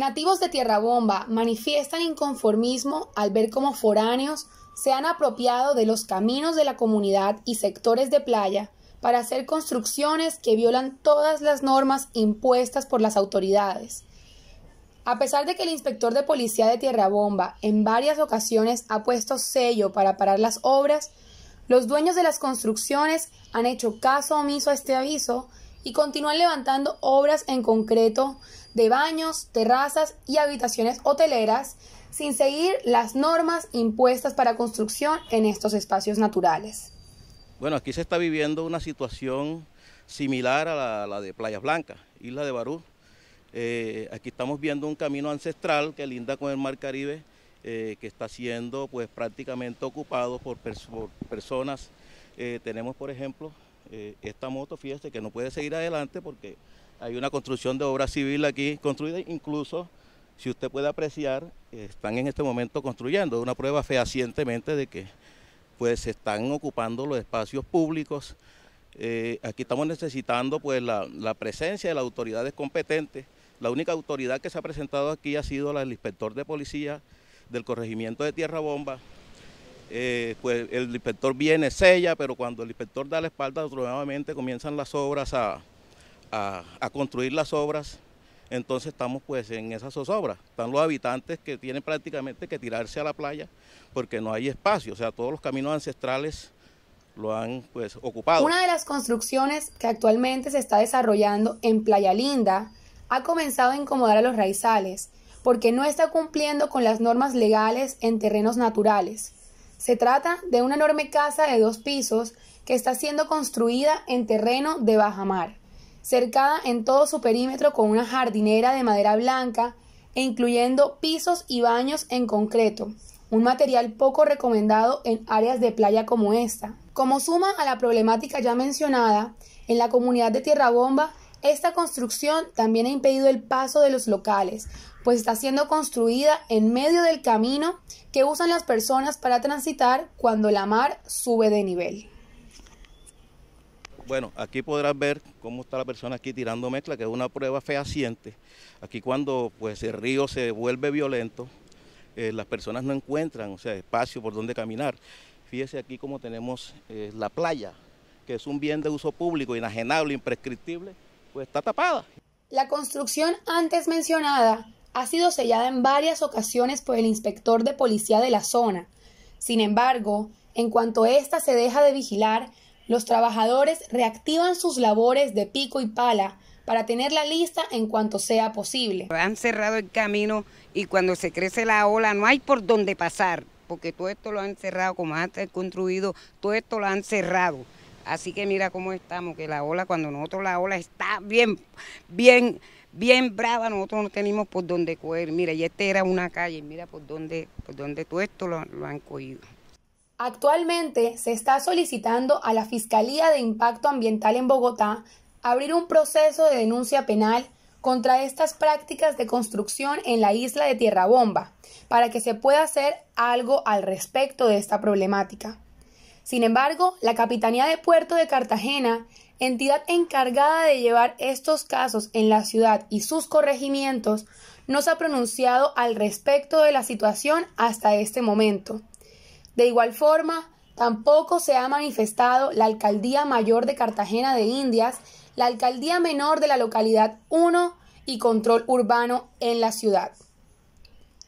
Nativos de Tierra Bomba manifiestan inconformismo al ver cómo foráneos se han apropiado de los caminos de la comunidad y sectores de playa para hacer construcciones que violan todas las normas impuestas por las autoridades. A pesar de que el inspector de policía de Tierra Bomba en varias ocasiones ha puesto sello para parar las obras, los dueños de las construcciones han hecho caso omiso a este aviso y continúan levantando obras en concreto de baños, terrazas y habitaciones hoteleras sin seguir las normas impuestas para construcción en estos espacios naturales. Bueno, aquí se está viviendo una situación similar a la, de Playa Blanca, Isla de Barú. Eh, aquí estamos viendo un camino ancestral que linda con el Mar Caribe, eh, que está siendo pues prácticamente ocupado por, personas. Eh, tenemos, por ejemplo, eh, esta moto, fíjese que no puede seguir adelante porque hay una construcción de obra civil aquí construida, incluso si usted puede apreciar, están en este momento construyendo una prueba fehacientemente de que pues se están ocupando los espacios públicos. Eh, aquí estamos necesitando pues la, la, presencia de las autoridades competentes. La única autoridad que se ha presentado aquí ha sido el inspector de policía del corregimiento de Tierra Bomba, eh, pues el inspector viene, sella, pero cuando el inspector da la espalda, nuevamente comienzan las obras a, construir las obras entonces estamos pues en esas obras. Están los habitantes que tienen prácticamente que tirarse a la playa porque no hay espacio, o sea, todos los caminos ancestrales lo han pues ocupado. Una de las construcciones que actualmente se está desarrollando en Playa Linda ha comenzado a incomodar a los raizales porque no está cumpliendo con las normas legales en terrenos naturales. Se trata de una enorme casa de dos pisos que está siendo construida en terreno de bajamar, cercada en todo su perímetro con una jardinera de madera blanca e incluyendo pisos y baños en concreto, un material poco recomendado en áreas de playa como esta. Como suma a la problemática ya mencionada, en la comunidad de Tierra Bomba esta construcción también ha impedido el paso de los locales, pues está siendo construida en medio del camino que usan las personas para transitar cuando la mar sube de nivel. Bueno, aquí podrás ver cómo está la persona aquí tirando mezcla, que es una prueba fehaciente. Aquí cuando pues, el río se vuelve violento, eh, las personas no encuentran o sea, espacio por donde caminar. Fíjese aquí cómo tenemos eh, la playa, que es un bien de uso público, inajenable, imprescriptible, pues está tapada. La construcción antes mencionada ha sido sellada en varias ocasiones por el inspector de policía de la zona. Sin embargo, en cuanto ésta se deja de vigilar, los trabajadores reactivan sus labores de pico y pala para tenerla lista en cuanto sea posible. Han cerrado el camino y cuando se crece la ola no hay por dónde pasar, porque todo esto lo han cerrado, como antes construido, todo esto lo han cerrado. Así que mira cómo estamos, que la ola, cuando nosotros la ola está bien, bien, bien brava, nosotros no tenemos por dónde coger. Mira, y esta era una calle, mira por dónde, por dónde todo esto lo, han cogido. Actualmente se está solicitando a la Fiscalía de Impacto Ambiental en Bogotá abrir un proceso de denuncia penal contra estas prácticas de construcción en la isla de Tierra Bomba, para que se pueda hacer algo al respecto de esta problemática. Sin embargo, la Capitanía de Puerto de Cartagena, entidad encargada de llevar estos casos en la ciudad y sus corregimientos, no se ha pronunciado al respecto de la situación hasta este momento. De igual forma, tampoco se ha manifestado la Alcaldía Mayor de Cartagena de Indias, la Alcaldía Menor de la localidad 1 y Control Urbano en la ciudad.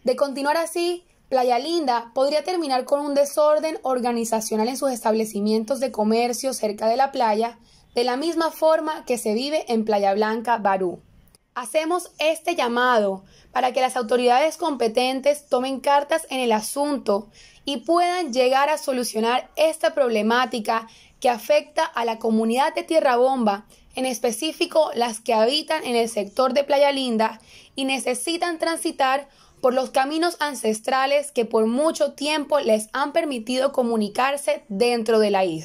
De continuar así, Playa Linda podría terminar con un desorden organizacional en sus establecimientos de comercio cerca de la playa, de la misma forma que se vive en Playa Blanca, Barú. Hacemos este llamado para que las autoridades competentes tomen cartas en el asunto y puedan llegar a solucionar esta problemática que afecta a la comunidad de Tierra Bomba, en específico las que habitan en el sector de Playa Linda y necesitan transitar por los caminos ancestrales que por mucho tiempo les han permitido comunicarse dentro de la isla.